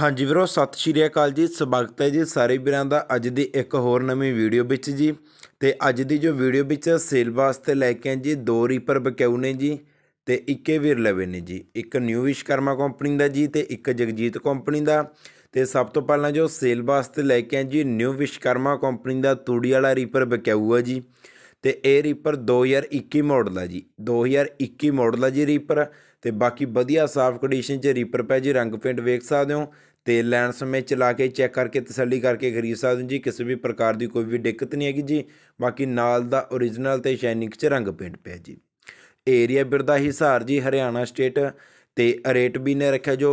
ਹਾਂਜੀ ਵੀਰੋ ਸਤਿ ਸ਼੍ਰੀ ਅਕਾਲ ਜੀ ਸਵਾਗਤ ਹੈ ਜੀ ਸਾਰੇ ਵੀਰਾਂ ਦਾ ਅੱਜ ਦੀ ਇੱਕ ਹੋਰ ਨਵੀਂ ਵੀਡੀਓ ਵਿੱਚ ਜੀ ਤੇ ਅੱਜ ਦੀ ਜੋ ਵੀਡੀਓ ਵਿੱਚ ਸੇਲ ਵਾਸਤੇ ਲੈ ਕੇ ਆਏ ਜੀ ਦੋ ਰੀਪਰ ਬਕਿਉ ਨੇ ਜੀ ਤੇ ਇੱਕੇ ਵੀਰ ਲਵੇ ਨੇ ਜੀ ਇੱਕ ਨਿਊ ਵਿਸ਼ਕਰਮਾ ਕੰਪਨੀ ਦਾ ਜੀ ਤੇ ਇੱਕ ਜਗਜੀਤ ਕੰਪਨੀ ਦਾ ਤੇ ਸਭ ਤੋਂ ਪਹਿਲਾਂ ਜੋ ਸੇਲ ਵਾਸਤੇ ਲੈ ਕੇ ਆਏ ਜੀ ਨਿਊ ਵਿਸ਼ਕਰਮਾ ਕੰਪਨੀ ਦਾ ਤੂੜੀ ਵਾਲਾ ਰੀਪਰ ਬਕਿਉ ਆ ਜੀ ਤੇ ਇਹ ਰੀਪਰ 2021 ਮਾਡਲ ਆ ਜੀ 2021 ਮਾਡਲ ਆ ਜੀ ਰੀਪਰ ਤੇ ਬਾਕੀ ਵਧੀਆ ਸਾਫ ਕੰਡੀਸ਼ਨ 'ਚ ਰੀਪਰ ਪੈ ਜੀ ਰੰਗ ਪੇਂਟ ਵੇਖ ਸਕਦੇ ਹੋ ਤੇ ਲੈਣ ਸਮੇਂ ਚਲਾ ਕੇ ਚੈੱਕ ਕਰਕੇ ਤਸੱਲੀ ਕਰਕੇ ਖਰੀਦ ਸਕਦੇ ਹੋ ਜੀ ਕਿਸੇ ਵੀ ਪ੍ਰਕਾਰ ਦੀ ਕੋਈ ਵੀ ਦਿੱਕਤ ਨਹੀਂ ਹੈਗੀ ਜੀ ਬਾਕੀ ਨਾਲ ਦਾ origignal ਤੇ ਸ਼ਾਈਨਿੰਗ 'ਚ ਰੰਗ ਪੇਂਟ ਪਿਆ ਜੀ ਏਰੀਆ ਬਿਰਦਾ ਹਿਸਾਰ ਜੀ ਹਰਿਆਣਾ ਸਟੇਟ ਤੇ ਰੇਟ ਵੀ ਨੇ ਰੱਖਿਆ ਜੋ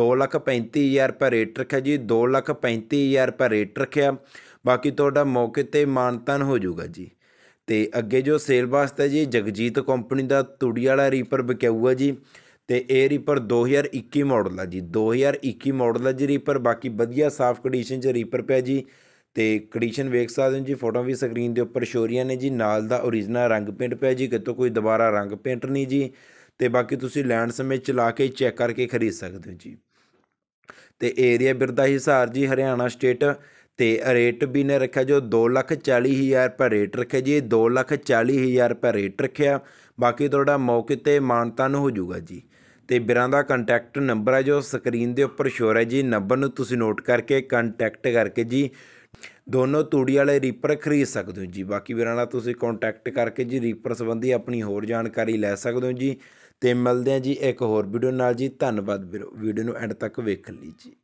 235000 ਰੁਪਏ ਰੇਟ ਰੱਖਿਆ ਜੀ 235000 ਰੁਪਏ ਰੇਟ ਰੱਖਿਆ ਬਾਕੀ ਤੁਹਾਡਾ ਮੌਕੇ ਤੇ ਮਾਨਤਨ ਹੋ ਜਾਊਗਾ ਜੀ ਤੇ ਅੱਗੇ ਜੋ ਸੇਲ ਵਾਸਤੇ ਜੀ ਜਗਜੀਤ ਕੰਪਨੀ ਦਾ ਤੂੜੀ ਵਾਲਾ ਰੀਪਰ ਵਿਕਾਊ ਆ ਜੀ ਤੇ ਇਹ ਰੀਪਰ 2021 ਮਾਡਲ ਆ ਜੀ 2021 ਮਾਡਲ ਆ ਜੀ ਰੀਪਰ ਬਾਕੀ ਵਧੀਆ ਸਾਫ ਕੰਡੀਸ਼ਨ 'ਚ ਰੀਪਰ ਪਿਆ ਜੀ ਤੇ ਕੰਡੀਸ਼ਨ ਵੇਖ ਸਕਦੇ ਹੋ ਜੀ ਫੋਟੋ ਵੀ ਸਕਰੀਨ ਦੇ ਉੱਪਰ ਸ਼ੋਰੀਆਂ ਨੇ ਜੀ ਨਾਲ ਦਾ ਓਰੀਜਨਲ ਰੰਗ ਪੇਂਟ ਪਿਆ ਜੀ ਕਿਤੋਂ ਕੋਈ ਦੁਬਾਰਾ ਰੰਗ ਪੇਂਟ ਨਹੀਂ ਜੀ ਤੇ ਬਾਕੀ ਤੁਸੀਂ ਲੈਣ ਸਮੇਂ ਚਲਾ ਕੇ ਚੈੱਕ ਕਰਕੇ ਖਰੀਦ ਸਕਦੇ ਹੋ ਜੀ ਤੇ ਏਰੀਆ ਬਿਰਦਾ ਹਿਸਾਰ ਜੀ ਹਰਿਆਣਾ ਸਟੇਟ ਤੇ ਰੇਟ ਵੀ ਨੇ ਰੱਖਿਆ ਜੋ 240000 ਰੁਪਏ ਰੇਟ ਰੱਖਿਆ ਜੀ 240000 ਰੁਪਏ ਰੇਟ ਰੱਖਿਆ ਬਾਕੀ ਤੁਹਾਡਾ ਮੌਕੇ ਤੇ ਮਾਨਤਾਨ ਹੋ ਜਾਊਗਾ ਜੀ ਤੇ ਬਿਰਾਂ ਦਾ ਕੰਟੈਕਟ ਨੰਬਰ ਹੈ ਜੋ ਸਕਰੀਨ ਦੇ ਉੱਪਰ ਸ਼ੋਰ ਹੈ ਜੀ ਨੰਬਰ ਨੂੰ ਤੁਸੀਂ ਨੋਟ ਕਰਕੇ ਕੰਟੈਕਟ ਕਰਕੇ ਜੀ ਦੋਨੋਂ ਤੂੜੀ ਵਾਲੇ ਰੀਪਰ ਖਰੀਦ ਸਕਦੇ ਹੋ ਜੀ ਬਾਕੀ ਵੀਰਾਂ ਨਾਲ ਤੁਸੀਂ ਕੰਟੈਕਟ ਕਰਕੇ ਜੀ ਰੀਪਰ ਸੰਬੰਧੀ ਆਪਣੀ ਹੋਰ ਜਾਣਕਾਰੀ ਲੈ ਸਕਦੇ ਹੋ ਜੀ ਤੇ ਮਿਲਦੇ ਆ ਜੀ ਇੱਕ ਹੋਰ ਵੀਡੀਓ ਨਾਲ ਜੀ ਧੰਨਵਾਦ ਵੀਰੋ ਵੀਡੀਓ ਨੂੰ ਐਂਡ ਤੱਕ ਵੇਖ ਲਈ ਜੀ